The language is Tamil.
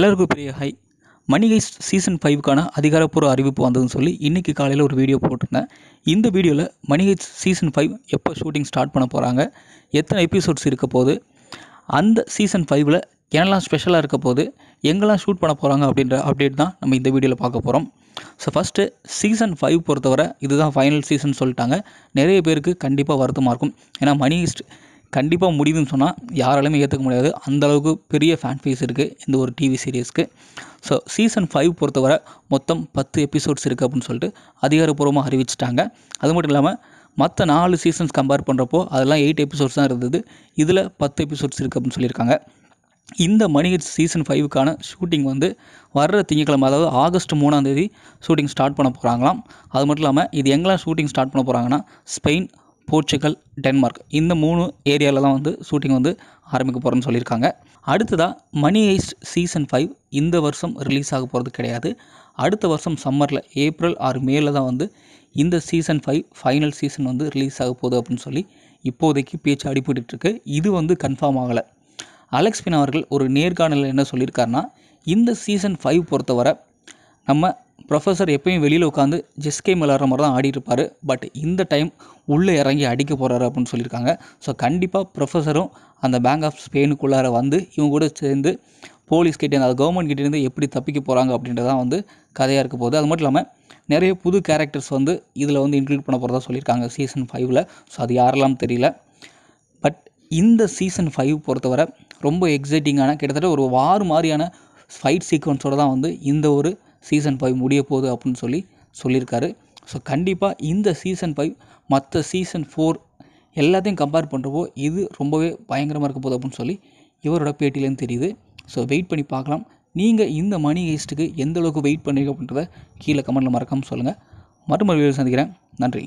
எல்லாருக்கும் பெரிய ஹை மணிகை சீசன் ஃபைவுக்கான அதிகாரப்பூர்வ அறிவிப்பு வந்ததுன்னு சொல்லி இன்றைக்கி காலையில் ஒரு வீடியோ போட்டிருந்தேன் இந்த வீடியோவில் மணிகை சீசன் ஃபைவ் எப்போ ஷூட்டிங் ஸ்டார்ட் பண்ண போகிறாங்க எத்தனை எபிசோட்ஸ் இருக்க போது அந்த சீசன் ஃபைவ்ல என்னெல்லாம் ஸ்பெஷலாக இருக்க போது எங்கெல்லாம் ஷூட் பண்ண போகிறாங்க அப்படின்ற அப்டேட் தான் நம்ம இந்த வீடியோவில் பார்க்க போகிறோம் ஸோ ஃபஸ்ட்டு சீசன் ஃபைவ் பொறுத்தவரை இதுதான் ஃபைனல் சீசன் சொல்லிட்டாங்க நிறைய பேருக்கு கண்டிப்பாக வருத்தமாக இருக்கும் ஏன்னா மணி கண்டிப்பாக முடியுதுன்னு சொன்னால் யாராலையுமே ஏற்றுக்க முடியாது அந்தளவுக்கு பெரிய ஃபேன் ஃபேஸ் இருக்குது இந்த ஒரு டிவி சீரியஸ்க்கு ஸோ சீசன் ஃபைவ் பொறுத்தவரை மொத்தம் பத்து எபிசோட்ஸ் இருக்குது அப்படின்னு சொல்லிட்டு அதிகாரப்பூர்வமாக அறிவிச்சிட்டாங்க அது மட்டும் இல்லாமல் மற்ற நாலு சீசன்ஸ் கம்பேர் பண்ணுறப்போ அதெல்லாம் எயிட் எபிசோட்ஸ் தான் இருந்தது இதில் பத்து எபிசோட்ஸ் இருக்குது அப்படின்னு சொல்லியிருக்காங்க இந்த மணிகட் சீசன் ஃபைவுக்கான ஷூட்டிங் வந்து வர்ற திங்கக்கிழமை அதாவது ஆகஸ்ட் மூணாந்தேதி ஷூட்டிங் ஸ்டார்ட் பண்ண போகிறாங்களாம் அது மட்டும் இல்லாமல் இது எங்கெல்லாம் ஷூட்டிங் ஸ்டார்ட் பண்ண போகிறாங்கன்னா ஸ்பெயின் போர்ச்சுகல் டென்மார்க் இந்த மூணு ஏரியாவில் தான் வந்து ஷூட்டிங் வந்து ஆரம்பிக்க போகிறோன்னு சொல்லியிருக்காங்க அடுத்ததாக மணி ஐஸ்ட் சீசன் ஃபைவ் இந்த வருஷம் ரிலீஸ் ஆக போகிறது கிடையாது அடுத்த வருஷம் சம்மரில் ஏப்ரல் ஆறு மேல தான் வந்து இந்த சீசன் ஃபைவ் ஃபைனல் சீசன் வந்து ரிலீஸ் ஆக போகுது அப்படின்னு சொல்லி இப்போதைக்கு பேச்சு அடிபட்டுருக்கு இது வந்து கன்ஃபார்ம் ஆகலை அலெக்ஸ் அவர்கள் ஒரு நேர்காணலில் என்ன சொல்லியிருக்காருன்னா இந்த சீசன் ஃபைவ் பொறுத்தவரை நம்ம ப்ரொஃபஸர் எப்பயும் வெளியில் உட்காந்து ஜெஸ் கேம் விளாட்ற மாதிரி தான் இருப்பார் பட் இந்த டைம் உள்ளே இறங்கி அடிக்க போகிறாரு அப்படின்னு சொல்லியிருக்காங்க ஸோ கண்டிப்பாக ப்ரொஃபஸரும் அந்த பேங்க் ஆஃப் ஸ்பெயினுக்குள்ளார வந்து இவங்க கூட சேர்ந்து போலீஸ் கிட்டே அந்த கவர்மெண்ட் கிட்டேருந்து எப்படி தப்பிக்க போகிறாங்க அப்படின்றதான் வந்து கதையாக இருக்க போகுது அது மட்டும் இல்லாமல் நிறைய புது கேரக்டர்ஸ் வந்து இதில் வந்து இன்க்ளூட் பண்ண போகிறதா சொல்லியிருக்காங்க சீசன் ஃபைவ்ல ஸோ அது யாரெல்லாம் தெரியல பட் இந்த சீசன் ஃபைவ் பொறுத்தவரை ரொம்ப எக்ஸைட்டிங்கான கிட்டத்தட்ட ஒரு வார் மாதிரியான ஃபைட் சீக்வன்ஸோடு தான் வந்து இந்த ஒரு சீசன் ஃபைவ் முடிய போகுது அப்படின்னு சொல்லி சொல்லியிருக்காரு ஸோ கண்டிப்பாக இந்த சீசன் ஃபைவ் மற்ற சீசன் ஃபோர் எல்லாத்தையும் கம்பேர் பண்ணுறப்போ இது ரொம்பவே பயங்கரமாக இருக்க போகுது அப்படின்னு சொல்லி இவரோட பேட்டியிலேருந்து தெரியுது ஸோ வெயிட் பண்ணி பார்க்கலாம் நீங்கள் இந்த மணி ஹேஸ்ட்டுக்கு எந்த அளவுக்கு வெயிட் பண்ணுறீங்க அப்படின்றத கீழே கமெண்ட்டில் மறக்காமல் சொல்லுங்கள் மறுமொழியில் சந்திக்கிறேன் நன்றி